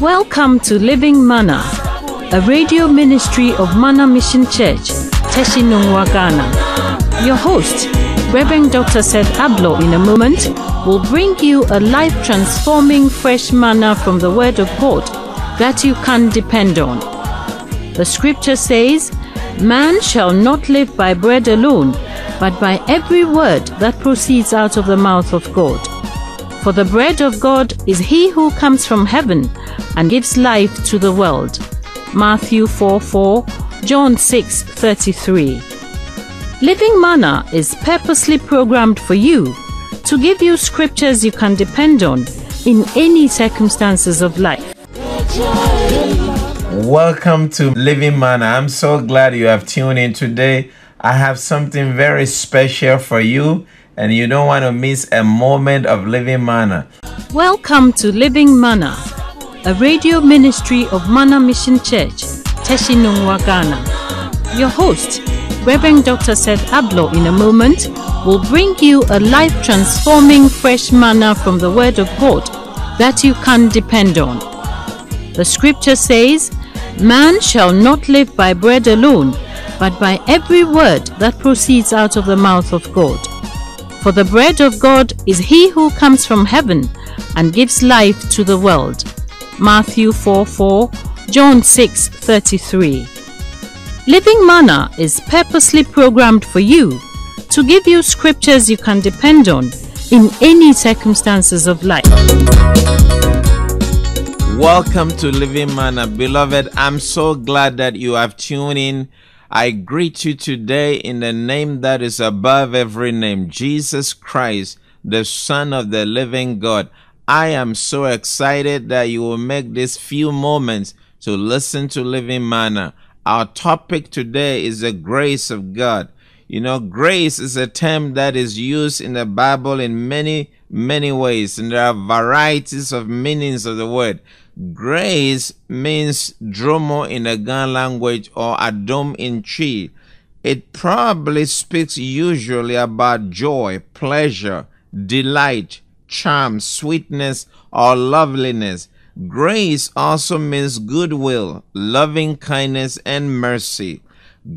Welcome to Living Mana, a radio ministry of Mana Mission Church, Teshinungwa, Ghana. Your host, Reverend Dr. Seth Ablo, in a moment, will bring you a life transforming fresh mana from the Word of God that you can depend on. The scripture says, Man shall not live by bread alone, but by every word that proceeds out of the mouth of God. For the bread of God is he who comes from heaven and gives life to the world. Matthew 4 4, John 6 33. Living Manna is purposely programmed for you to give you scriptures you can depend on in any circumstances of life. Welcome to Living Manna. I'm so glad you have tuned in today. I have something very special for you and you don't want to miss a moment of Living Mana. Welcome to Living Mana, a radio ministry of Mana Mission Church, Teshinungwa, Ghana. Your host, Reverend Dr. Seth Ablo, in a moment, will bring you a life transforming fresh manna from the Word of God that you can depend on. The scripture says, Man shall not live by bread alone, but by every word that proceeds out of the mouth of God. For the bread of God is he who comes from heaven and gives life to the world. Matthew 4 4, John 6 33. Living Manna is purposely programmed for you to give you scriptures you can depend on in any circumstances of life. Welcome to Living Manna, beloved. I'm so glad that you have tuned in I greet you today in the name that is above every name, Jesus Christ, the Son of the living God. I am so excited that you will make this few moments to listen to Living Manna. Our topic today is the grace of God. You know, grace is a term that is used in the Bible in many, many ways, and there are varieties of meanings of the word. Grace means dromo in the Ghana language or adom in Chi. It probably speaks usually about joy, pleasure, delight, charm, sweetness, or loveliness. Grace also means goodwill, loving kindness, and mercy.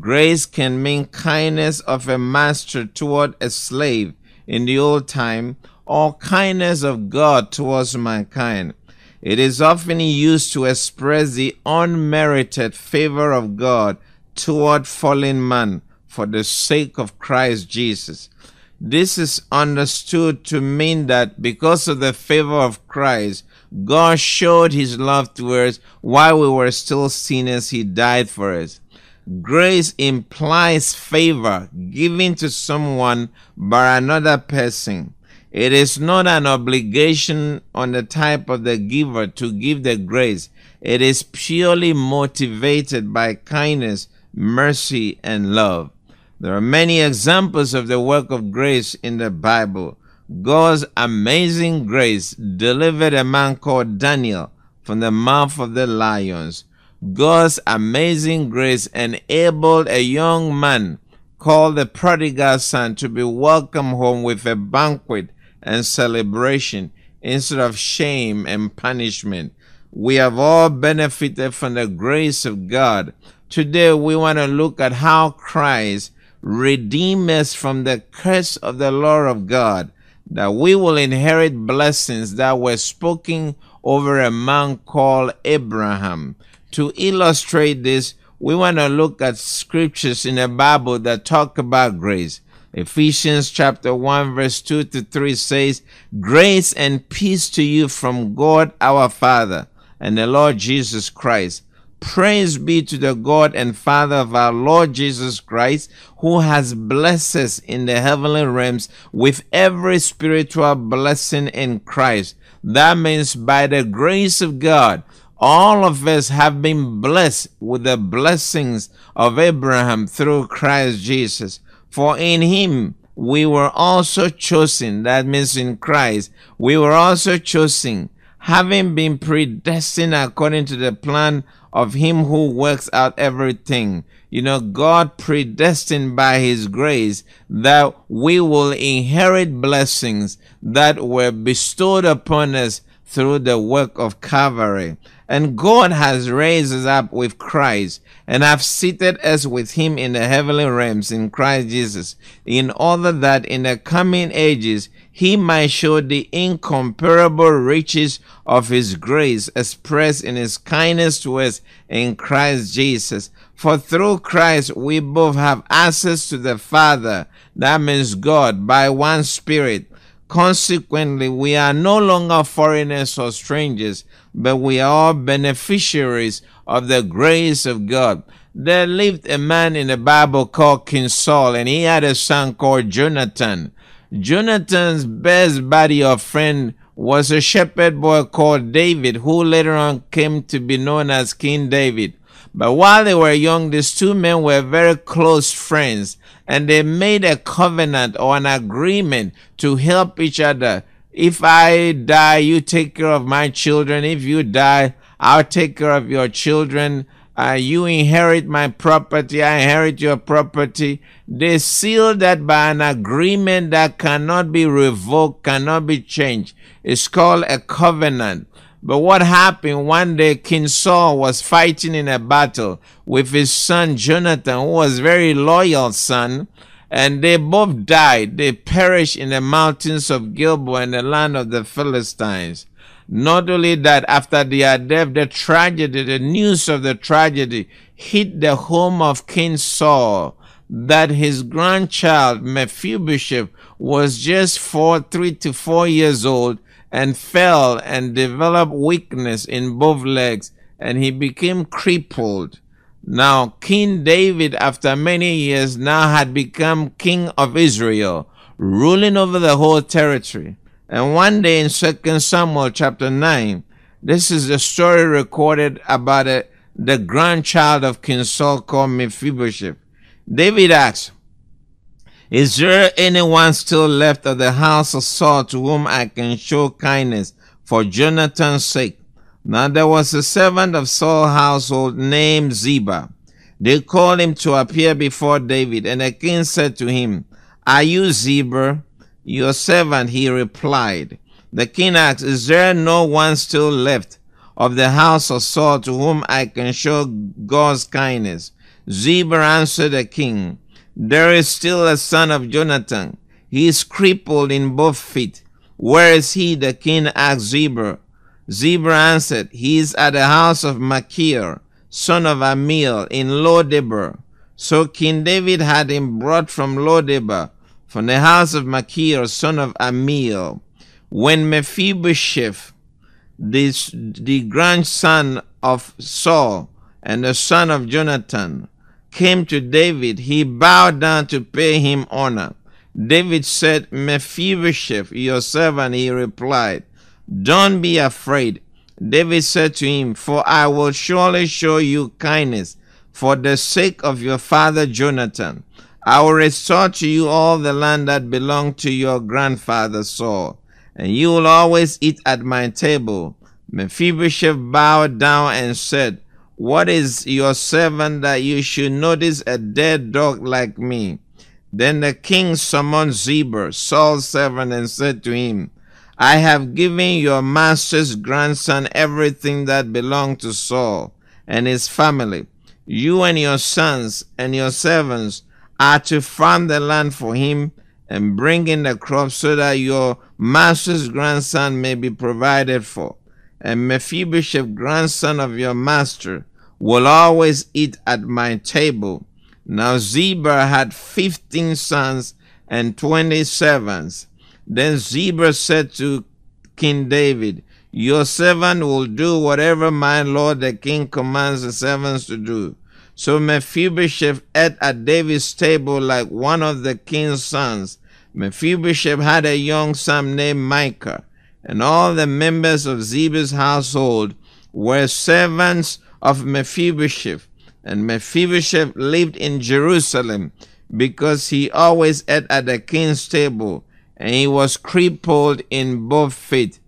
Grace can mean kindness of a master toward a slave in the old time, or kindness of God towards mankind. It is often used to express the unmerited favor of God toward fallen man for the sake of Christ Jesus. This is understood to mean that because of the favor of Christ, God showed his love towards us while we were still sinners, he died for us. Grace implies favor given to someone by another person. It is not an obligation on the type of the giver to give the grace. It is purely motivated by kindness, mercy, and love. There are many examples of the work of grace in the Bible. God's amazing grace delivered a man called Daniel from the mouth of the lions. God's amazing grace enabled a young man called the prodigal son to be welcomed home with a banquet and celebration instead of shame and punishment. We have all benefited from the grace of God. Today we want to look at how Christ redeemed us from the curse of the law of God, that we will inherit blessings that were spoken over a man called Abraham. To illustrate this, we want to look at scriptures in the Bible that talk about grace. Ephesians chapter 1 verse 2 to 3 says, Grace and peace to you from God our Father and the Lord Jesus Christ. Praise be to the God and Father of our Lord Jesus Christ, who has blessed us in the heavenly realms with every spiritual blessing in Christ. That means by the grace of God, all of us have been blessed with the blessings of Abraham through Christ Jesus. For in him we were also chosen, that means in Christ, we were also chosen, having been predestined according to the plan of him who works out everything. You know, God predestined by his grace that we will inherit blessings that were bestowed upon us through the work of Calvary. And God has raised us up with Christ and have seated us with him in the heavenly realms in Christ Jesus, in order that in the coming ages he might show the incomparable riches of his grace expressed in his kindness to us in Christ Jesus. For through Christ we both have access to the Father, that means God, by one Spirit. Consequently, we are no longer foreigners or strangers, but we are all beneficiaries of the grace of God. There lived a man in the Bible called King Saul, and he had a son called Jonathan. Jonathan's best buddy or friend was a shepherd boy called David, who later on came to be known as King David. But while they were young, these two men were very close friends, and they made a covenant or an agreement to help each other. If I die, you take care of my children. If you die, I'll take care of your children. Uh, you inherit my property, I inherit your property. They seal that by an agreement that cannot be revoked, cannot be changed. It's called a covenant. But what happened one day, King Saul was fighting in a battle with his son Jonathan, who was very loyal son, and they both died. They perished in the mountains of Gilboa in the land of the Philistines. Not only that, after their death, the tragedy, the news of the tragedy hit the home of King Saul that his grandchild Mephibosheth was just four, three to four years old and fell and developed weakness in both legs, and he became crippled. Now, King David, after many years, now had become king of Israel, ruling over the whole territory. And one day in 2 Samuel chapter 9, this is the story recorded about a, uh, the grandchild of King Saul called Mephibosheth. David asks, is there anyone still left of the house of Saul to whom I can show kindness for Jonathan's sake? Now there was a servant of Saul's household named Ziba. They called him to appear before David, and the king said to him, Are you Ziba, your servant? He replied. The king asked, Is there no one still left of the house of Saul to whom I can show God's kindness? Ziba answered the king, there is still a son of Jonathan. He is crippled in both feet. Where is he? The king asked Zebra. Zebra answered, He is at the house of Machir, son of Amiel, in Lodebar. So King David had him brought from Lodebar, from the house of Machir, son of Amiel. When Mephibosheth, this, the grandson of Saul and the son of Jonathan, came to David, he bowed down to pay him honor. David said, Mephibosheth, your servant, he replied, Don't be afraid. David said to him, For I will surely show you kindness for the sake of your father Jonathan. I will restore to you all the land that belonged to your grandfather Saul, and you will always eat at my table. Mephibosheth bowed down and said, what is your servant that you should notice a dead dog like me? Then the king summoned Ziba, Saul's servant, and said to him, I have given your master's grandson everything that belonged to Saul and his family. You and your sons and your servants are to farm the land for him and bring in the crops so that your master's grandson may be provided for and Mephibosheth, grandson of your master, will always eat at my table. Now Ziba had fifteen sons and twenty servants. Then Ziba said to King David, Your servant will do whatever my lord the king commands the servants to do. So Mephibosheth ate at David's table like one of the king's sons. Mephibosheth had a young son named Micah and all the members of Ziba's household were servants of Mephibosheth, and Mephibosheth lived in Jerusalem because he always ate at the king's table, and he was crippled in both feet.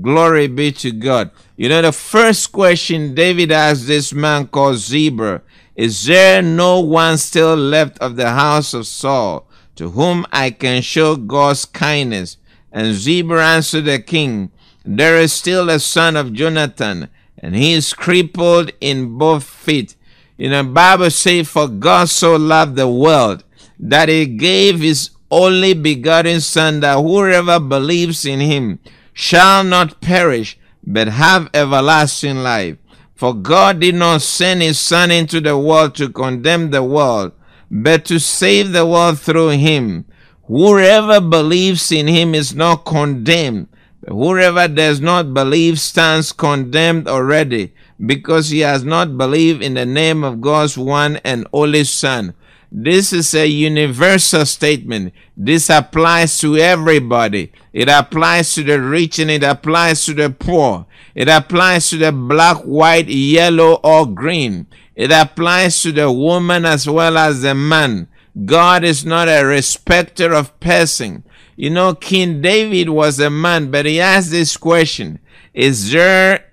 Glory be to God. You know, the first question David asked this man called Ziba is there no one still left of the house of Saul to whom I can show God's kindness and Ziba answered the king, There is still a son of Jonathan, and he is crippled in both feet. In a Bible say, For God so loved the world that he gave his only begotten Son, that whoever believes in him shall not perish, but have everlasting life. For God did not send his Son into the world to condemn the world, but to save the world through him. Whoever believes in him is not condemned. Whoever does not believe stands condemned already because he has not believed in the name of God's one and only Son. This is a universal statement. This applies to everybody. It applies to the rich and it applies to the poor. It applies to the black, white, yellow, or green. It applies to the woman as well as the man. God is not a respecter of person. You know, King David was a man, but he asked this question, is there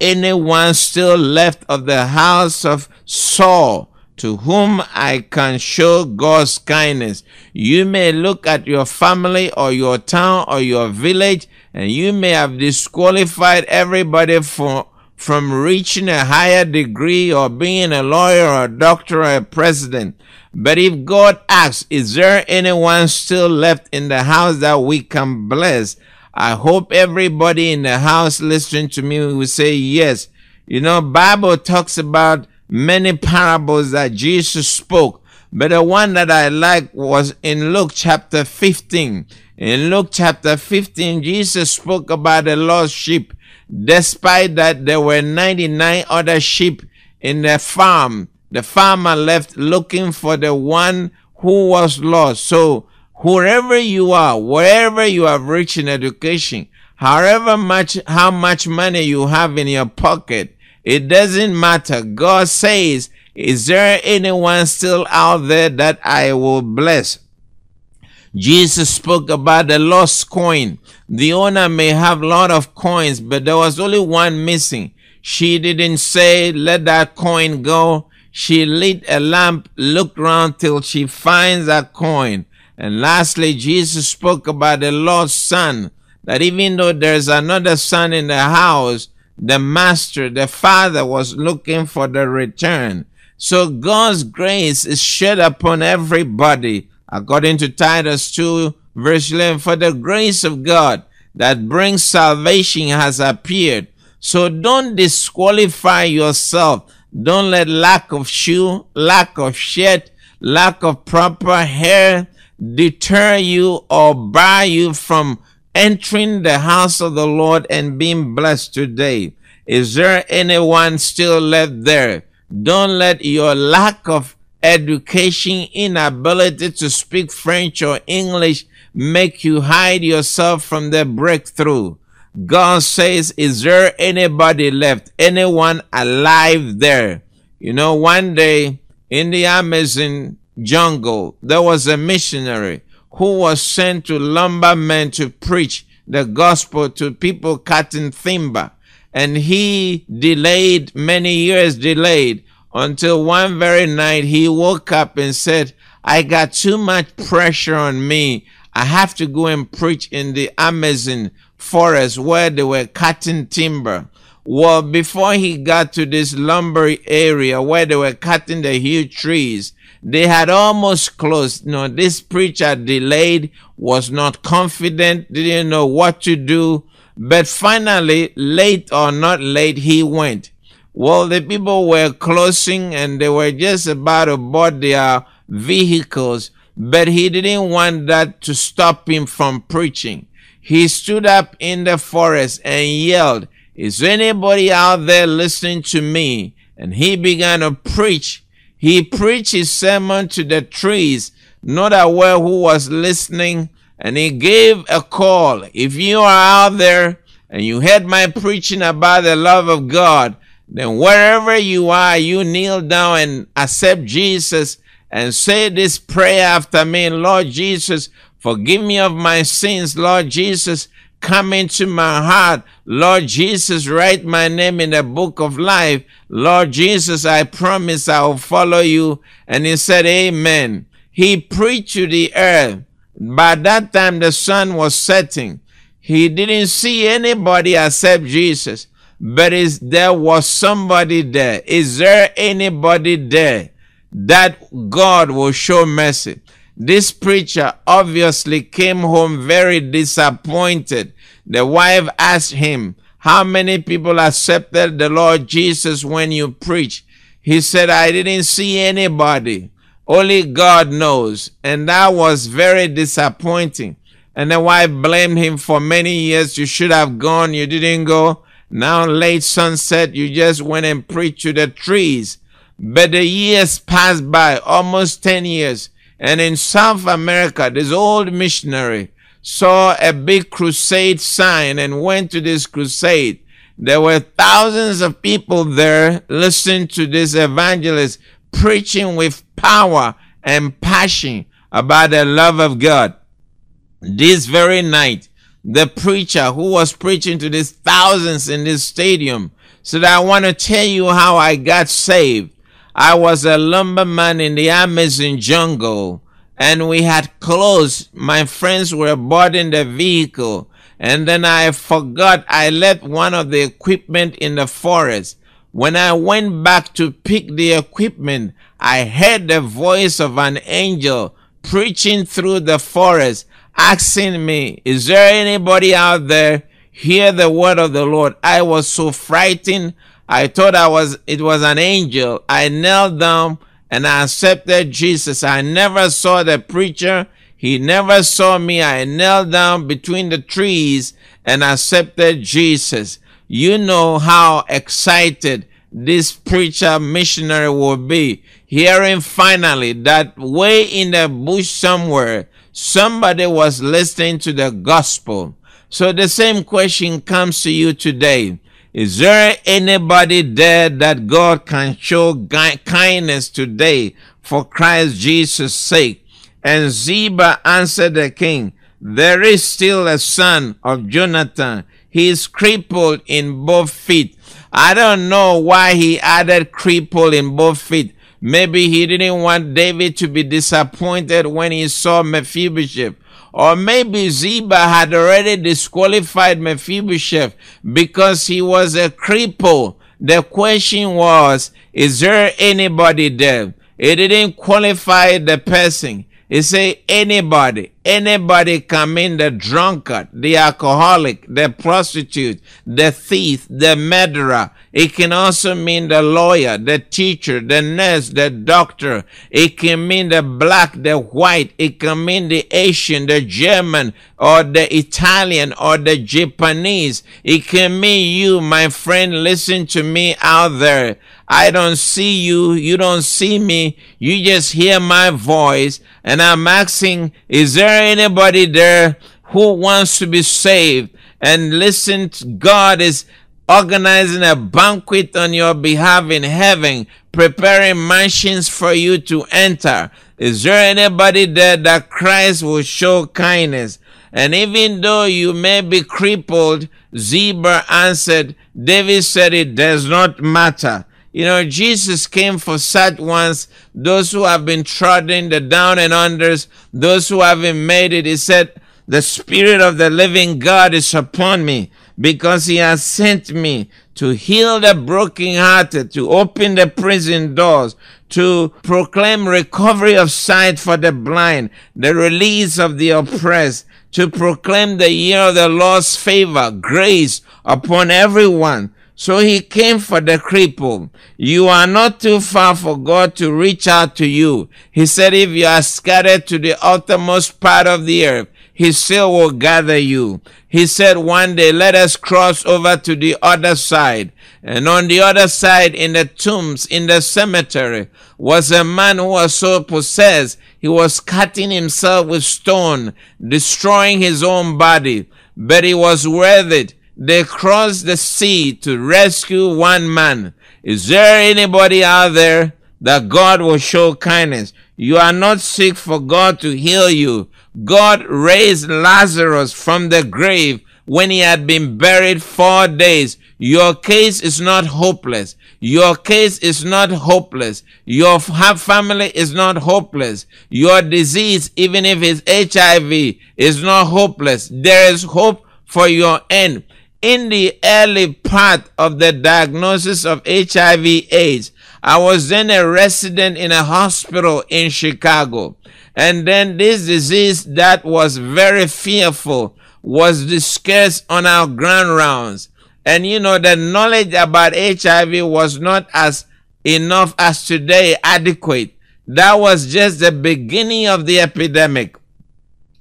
anyone still left of the house of Saul to whom I can show God's kindness. You may look at your family or your town or your village and you may have disqualified everybody for, from reaching a higher degree or being a lawyer or a doctor or a president. But if God asks, is there anyone still left in the house that we can bless? I hope everybody in the house listening to me will say yes. You know, Bible talks about many parables that Jesus spoke, but the one that I like was in Luke chapter 15. In Luke chapter 15, Jesus spoke about the lost sheep. Despite that, there were 99 other sheep in the farm. The farmer left looking for the one who was lost. So, whoever you are, wherever you have reached in education, however much, how much money you have in your pocket, it doesn't matter. God says, is there anyone still out there that I will bless? Jesus spoke about the lost coin. The owner may have a lot of coins, but there was only one missing. She didn't say, let that coin go. She lit a lamp, looked round till she finds that coin. And lastly, Jesus spoke about the lost son, that even though there's another son in the house, the master, the father was looking for the return. So God's grace is shed upon everybody according to Titus 2, verse 11, for the grace of God that brings salvation has appeared. So don't disqualify yourself. Don't let lack of shoe, lack of shirt, lack of proper hair deter you or bar you from entering the house of the Lord and being blessed today. Is there anyone still left there? Don't let your lack of education, inability to speak French or English make you hide yourself from the breakthrough. God says, is there anybody left? Anyone alive there? You know, one day in the Amazon jungle, there was a missionary who was sent to lumbermen to preach the gospel to people cutting timber. And he delayed, many years delayed, until one very night he woke up and said, I got too much pressure on me. I have to go and preach in the Amazon forest where they were cutting timber. Well, before he got to this lumber area where they were cutting the huge trees, they had almost closed. No, this preacher delayed, was not confident, didn't know what to do. But finally, late or not late, he went. Well, the people were closing and they were just about to board their vehicles, but he didn't want that to stop him from preaching. He stood up in the forest and yelled, Is anybody out there listening to me? And he began to preach. He preached his sermon to the trees, not aware who was listening, and he gave a call. If you are out there and you heard my preaching about the love of God, then wherever you are, you kneel down and accept Jesus and say this prayer after me Lord Jesus, forgive me of my sins. Lord Jesus, come into my heart. Lord Jesus, write my name in the book of life. Lord Jesus, I promise I will follow you. And he said, Amen. He preached to the earth. By that time, the sun was setting. He didn't see anybody except Jesus. But is there was somebody there? Is there anybody there that God will show mercy? This preacher obviously came home very disappointed. The wife asked him, how many people accepted the Lord Jesus when you preach? He said, I didn't see anybody. Only God knows. And that was very disappointing. And the wife blamed him for many years. You should have gone. You didn't go. Now, late sunset, you just went and preached to the trees. But the years passed by, almost 10 years. And in South America, this old missionary saw a big crusade sign and went to this crusade. There were thousands of people there listening to this evangelist preaching with power and passion about the love of God. This very night, the preacher who was preaching to these thousands in this stadium, said, I want to tell you how I got saved. I was a lumberman in the Amazon jungle and we had clothes. My friends were boarding the vehicle and then I forgot I left one of the equipment in the forest. When I went back to pick the equipment, I heard the voice of an angel preaching through the forest asking me, Is there anybody out there? Hear the word of the Lord. I was so frightened. I thought I was, it was an angel. I knelt down and I accepted Jesus. I never saw the preacher. He never saw me. I knelt down between the trees and accepted Jesus. You know how excited this preacher missionary will be hearing finally that way in the bush somewhere Somebody was listening to the gospel. So the same question comes to you today. Is there anybody there that God can show kindness today for Christ Jesus' sake? And Ziba answered the king, There is still a son of Jonathan. He is crippled in both feet. I don't know why he added crippled in both feet. Maybe he didn't want David to be disappointed when he saw Mephibosheth. Or maybe Ziba had already disqualified Mephibosheth because he was a cripple. The question was, is there anybody there? It didn't qualify the person. It say anybody, anybody come in, the drunkard, the alcoholic, the prostitute, the thief, the murderer. It can also mean the lawyer, the teacher, the nurse, the doctor. It can mean the black, the white. It can mean the Asian, the German, or the Italian, or the Japanese. It can mean you, my friend. Listen to me out there. I don't see you. You don't see me. You just hear my voice. And I'm asking, is there anybody there who wants to be saved? And listen, God is organizing a banquet on your behalf in heaven, preparing mansions for you to enter. Is there anybody there that Christ will show kindness? And even though you may be crippled, Zebra answered, David said, it does not matter. You know, Jesus came for such ones, those who have been trodden, the down and unders, those who haven't made it. He said, The Spirit of the living God is upon me because he has sent me to heal the brokenhearted, to open the prison doors, to proclaim recovery of sight for the blind, the release of the oppressed, to proclaim the year of the Lord's favor, grace upon everyone so he came for the cripple. You are not too far for God to reach out to you. He said, if you are scattered to the uttermost part of the earth, he still will gather you. He said one day, let us cross over to the other side. And on the other side, in the tombs, in the cemetery, was a man who was so possessed, he was cutting himself with stone, destroying his own body. But he was worth it they crossed the sea to rescue one man. Is there anybody out there that God will show kindness? You are not sick for God to heal you. God raised Lazarus from the grave when he had been buried four days. Your case is not hopeless. Your case is not hopeless. Your family is not hopeless. Your disease, even if it's HIV, is not hopeless. There is hope for your end in the early part of the diagnosis of HIV AIDS. I was then a resident in a hospital in Chicago. And then this disease that was very fearful was discussed on our ground rounds. And you know, the knowledge about HIV was not as enough as today adequate. That was just the beginning of the epidemic.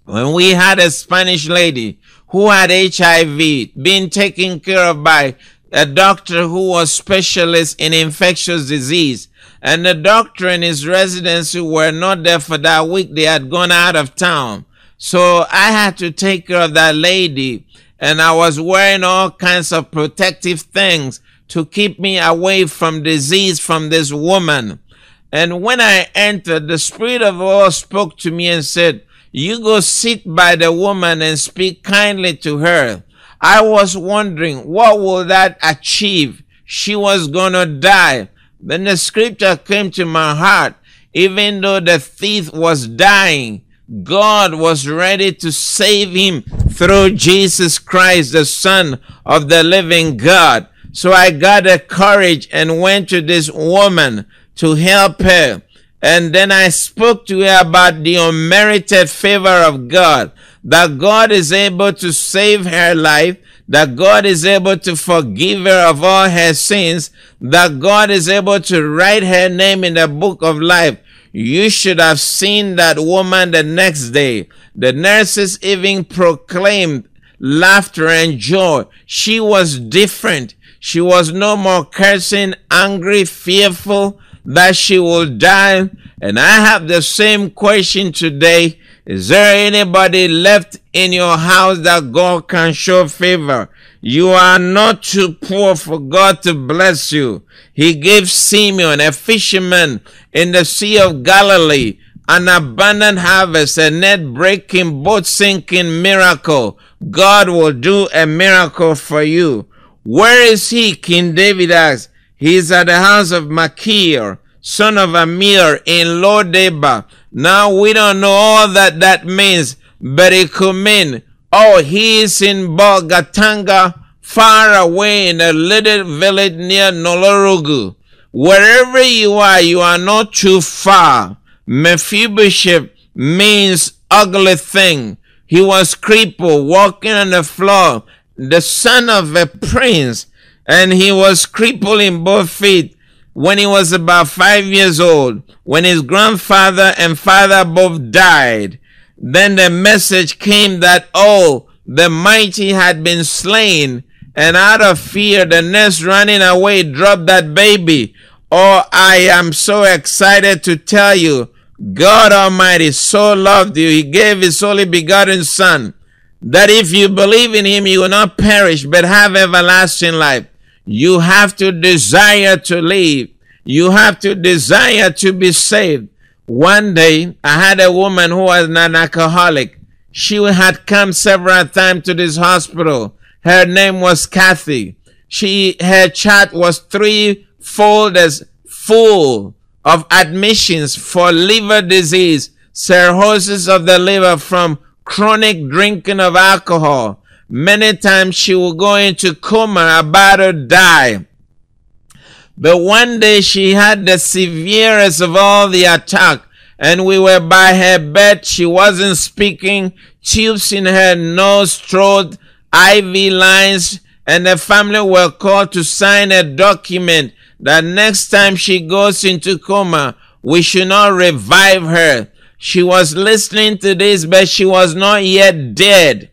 When we had a Spanish lady who had HIV, being taken care of by a doctor who was specialist in infectious disease. And the doctor and his residents who were not there for that week, they had gone out of town. So I had to take care of that lady and I was wearing all kinds of protective things to keep me away from disease from this woman. And when I entered, the Spirit of all spoke to me and said, you go sit by the woman and speak kindly to her. I was wondering, what will that achieve? She was gonna die. Then the scripture came to my heart. Even though the thief was dying, God was ready to save him through Jesus Christ, the son of the living God. So I got the courage and went to this woman to help her. And then I spoke to her about the unmerited favor of God, that God is able to save her life, that God is able to forgive her of all her sins, that God is able to write her name in the book of life. You should have seen that woman the next day. The nurses even proclaimed laughter and joy. She was different. She was no more cursing, angry, fearful, that she will die. And I have the same question today. Is there anybody left in your house that God can show favor? You are not too poor for God to bless you. He gave Simeon, a fisherman in the Sea of Galilee, an abundant harvest, a net breaking, boat sinking miracle. God will do a miracle for you. Where is he? King David asked. He is at the house of Makir, son of Amir, in Lodeba. Now we don't know all that that means, but it could mean, oh, he is in Bogatanga, far away in a little village near Nolorugu. Wherever you are, you are not too far. Mephibosheth means ugly thing. He was crippled, walking on the floor, the son of a prince and he was crippled in both feet when he was about five years old, when his grandfather and father both died. Then the message came that, oh, the mighty had been slain, and out of fear, the nurse running away dropped that baby. Oh, I am so excited to tell you, God Almighty so loved you. He gave his only begotten son that if you believe in him, you will not perish, but have everlasting life. You have to desire to live. You have to desire to be saved. One day, I had a woman who was an alcoholic. She had come several times to this hospital. Her name was Kathy. She, her chart was threefold as full of admissions for liver disease, cirrhosis of the liver from chronic drinking of alcohol. Many times she will go into coma about to die. But one day she had the severest of all the attack and we were by her bed. She wasn't speaking, tubes in her nose, throat, IV lines, and the family were called to sign a document that next time she goes into coma, we should not revive her. She was listening to this, but she was not yet dead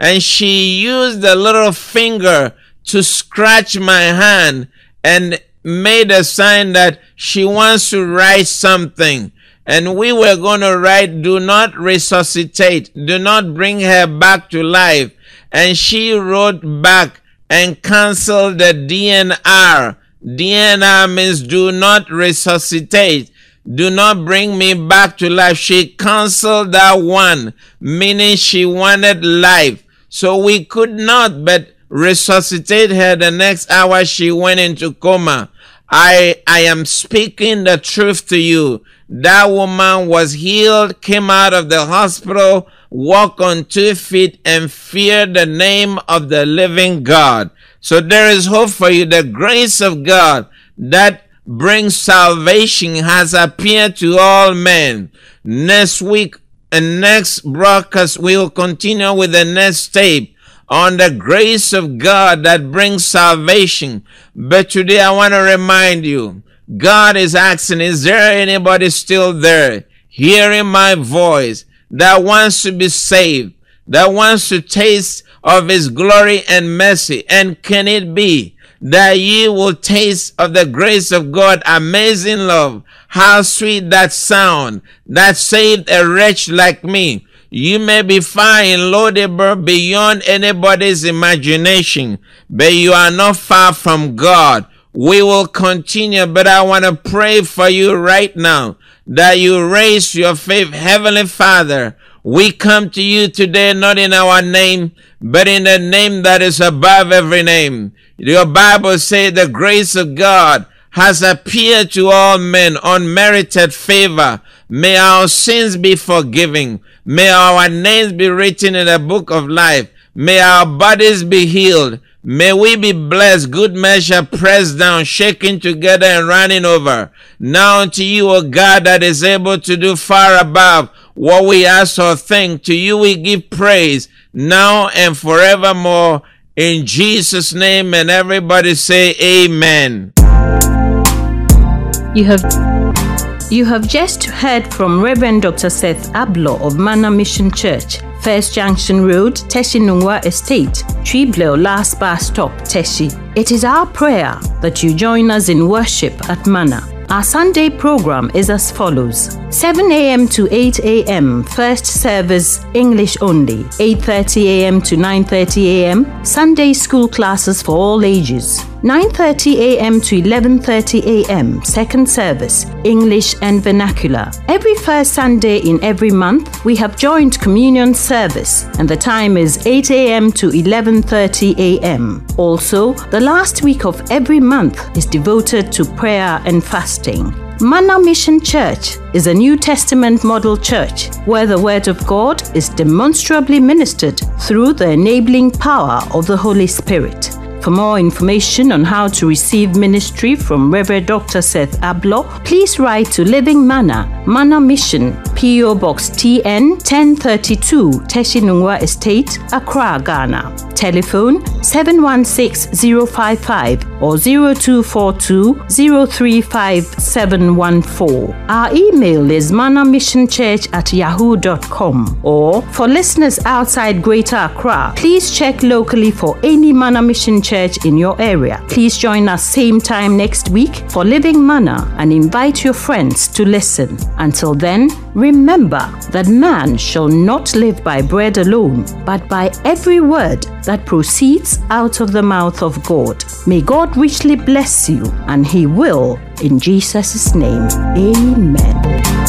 and she used a little finger to scratch my hand and made a sign that she wants to write something. And we were going to write, do not resuscitate, do not bring her back to life. And she wrote back and canceled the DNR. DNR means do not resuscitate. Do not bring me back to life. She canceled that one, meaning she wanted life. So we could not but resuscitate her the next hour she went into coma. I, I am speaking the truth to you. That woman was healed, came out of the hospital, walked on two feet and feared the name of the living God. So there is hope for you. The grace of God that brings salvation has appeared to all men. Next week, and next broadcast, we will continue with the next tape on the grace of God that brings salvation. But today I want to remind you, God is asking, is there anybody still there hearing my voice that wants to be saved, that wants to taste of his glory and mercy? And can it be that ye will taste of the grace of God, amazing love. How sweet that sound that saved a wretch like me. You may be far and laudable beyond anybody's imagination, but you are not far from God. We will continue, but I want to pray for you right now that you raise your faith. Heavenly Father, we come to you today not in our name, but in the name that is above every name. Your Bible says the grace of God has appeared to all men, unmerited favor. May our sins be forgiven. May our names be written in the book of life. May our bodies be healed. May we be blessed, good measure, pressed down, shaken together and running over. Now unto you, O God, that is able to do far above what we ask or think, to you we give praise now and forevermore in Jesus' name. And everybody say, Amen. You have you have just heard from Reverend Dr. Seth Ablo of Mana Mission Church, First Junction Road, Teshinungwa Estate, Treeble, Last Bus Stop, Teshi. It is our prayer that you join us in worship at Mana. Our Sunday program is as follows 7 a.m. to 8 a.m. First service English only, 8:30 a.m. to 9:30 a.m. Sunday school classes for all ages. 9:30 a.m. to 11:30 a.m. second service English and vernacular. Every first Sunday in every month we have joint communion service and the time is 8 a.m. to 11:30 a.m. Also, the last week of every month is devoted to prayer and fasting. Mana Mission Church is a New Testament model church where the Word of God is demonstrably ministered through the enabling power of the Holy Spirit. For more information on how to receive ministry from Reverend Dr. Seth Ablo, please write to Living Mana Mana Mission, P.O. Box TN 1032, Teshinungwa Estate, Accra, Ghana. Telephone 716055 or 0242 Our email is manamissionchurch at yahoo.com. Or for listeners outside Greater Accra, please check locally for any Mana Mission Church in your area. Please join us same time next week for Living Mana and invite your friends to listen. Until then, Remember that man shall not live by bread alone, but by every word that proceeds out of the mouth of God. May God richly bless you, and He will, in Jesus' name. Amen.